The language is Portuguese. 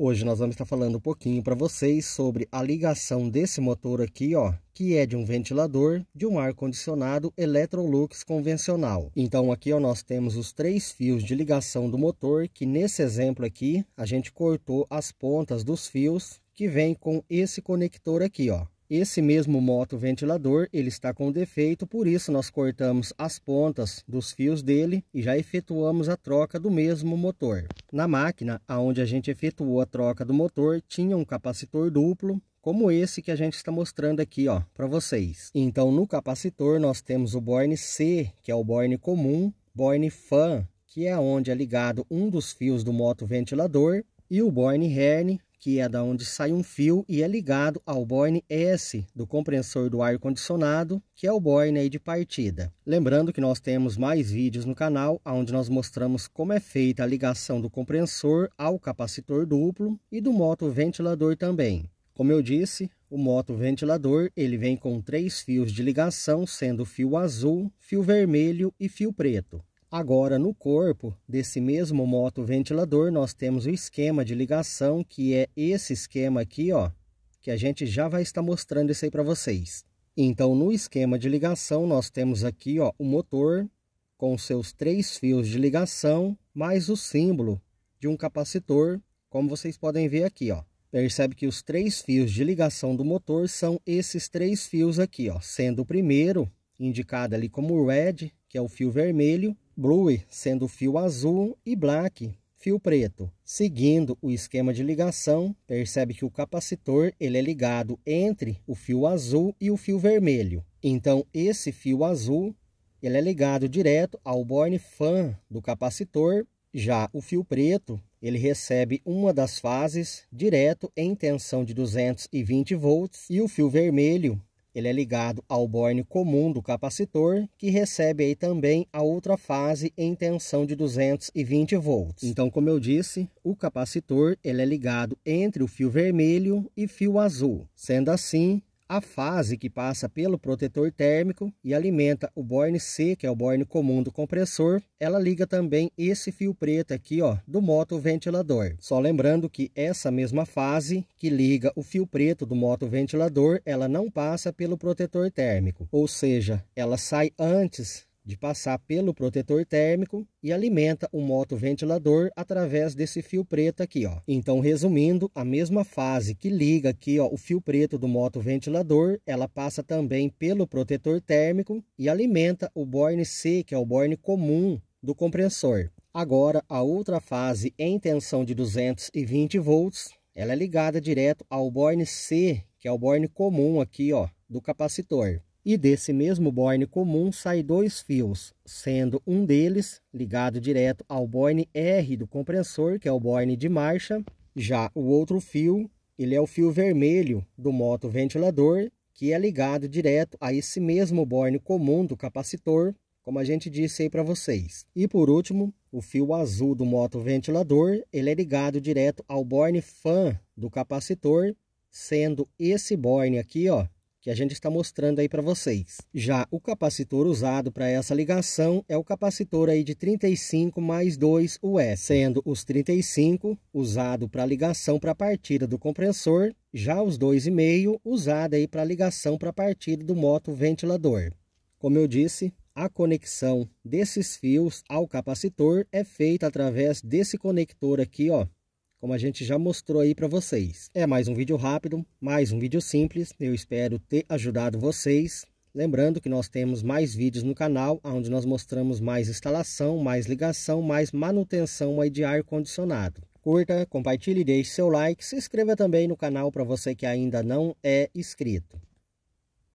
Hoje nós vamos estar falando um pouquinho para vocês sobre a ligação desse motor aqui, ó, que é de um ventilador de um ar-condicionado Electrolux convencional. Então aqui ó, nós temos os três fios de ligação do motor, que nesse exemplo aqui a gente cortou as pontas dos fios que vem com esse conector aqui, ó. Esse mesmo moto ventilador, ele está com defeito, por isso nós cortamos as pontas dos fios dele e já efetuamos a troca do mesmo motor. Na máquina, aonde a gente efetuou a troca do motor, tinha um capacitor duplo, como esse que a gente está mostrando aqui ó para vocês. Então no capacitor nós temos o borne C, que é o borne comum, borne fan, que é onde é ligado um dos fios do moto ventilador e o borne Herne, que é da onde sai um fio e é ligado ao borne S do compressor do ar-condicionado, que é o borne aí de partida. Lembrando que nós temos mais vídeos no canal, onde nós mostramos como é feita a ligação do compressor ao capacitor duplo e do moto ventilador também. Como eu disse, o moto ventilador ele vem com três fios de ligação, sendo fio azul, fio vermelho e fio preto. Agora, no corpo desse mesmo moto ventilador, nós temos o esquema de ligação, que é esse esquema aqui, ó, que a gente já vai estar mostrando isso aí para vocês. Então, no esquema de ligação, nós temos aqui ó, o motor com seus três fios de ligação, mais o símbolo de um capacitor, como vocês podem ver aqui. Ó. Percebe que os três fios de ligação do motor são esses três fios aqui, ó, sendo o primeiro indicado ali como red, que é o fio vermelho, Blue, sendo o fio azul, e Black, fio preto. Seguindo o esquema de ligação, percebe que o capacitor ele é ligado entre o fio azul e o fio vermelho. Então, esse fio azul ele é ligado direto ao borne fan do capacitor, já o fio preto ele recebe uma das fases direto em tensão de 220 volts e o fio vermelho ele é ligado ao borne comum do capacitor, que recebe aí também a outra fase em tensão de 220 volts. Então, como eu disse, o capacitor ele é ligado entre o fio vermelho e fio azul. Sendo assim, a fase que passa pelo protetor térmico e alimenta o borne C, que é o borne comum do compressor, ela liga também esse fio preto aqui, ó, do motoventilador. Só lembrando que essa mesma fase que liga o fio preto do motoventilador, ela não passa pelo protetor térmico, ou seja, ela sai antes de passar pelo protetor térmico e alimenta o motoventilador através desse fio preto aqui, ó. Então, resumindo, a mesma fase que liga aqui, ó, o fio preto do motoventilador, ela passa também pelo protetor térmico e alimenta o borne C, que é o borne comum do compressor. Agora, a outra fase em tensão de 220 volts, ela é ligada direto ao borne C, que é o borne comum aqui, ó, do capacitor. E desse mesmo borne comum sai dois fios, sendo um deles ligado direto ao borne R do compressor, que é o borne de marcha. Já o outro fio, ele é o fio vermelho do moto ventilador, que é ligado direto a esse mesmo borne comum do capacitor, como a gente disse aí para vocês. E por último, o fio azul do moto ventilador, ele é ligado direto ao borne fan do capacitor, sendo esse borne aqui, ó, que a gente está mostrando aí para vocês. Já o capacitor usado para essa ligação é o capacitor aí de 35 mais 2 UE, sendo os 35 usado para ligação para a partida do compressor, já os 2,5 usado aí para ligação para a partida do moto ventilador. Como eu disse, a conexão desses fios ao capacitor é feita através desse conector aqui, ó, como a gente já mostrou aí para vocês. É mais um vídeo rápido, mais um vídeo simples, eu espero ter ajudado vocês. Lembrando que nós temos mais vídeos no canal, onde nós mostramos mais instalação, mais ligação, mais manutenção aí de ar-condicionado. Curta, compartilhe, deixe seu like, se inscreva também no canal para você que ainda não é inscrito.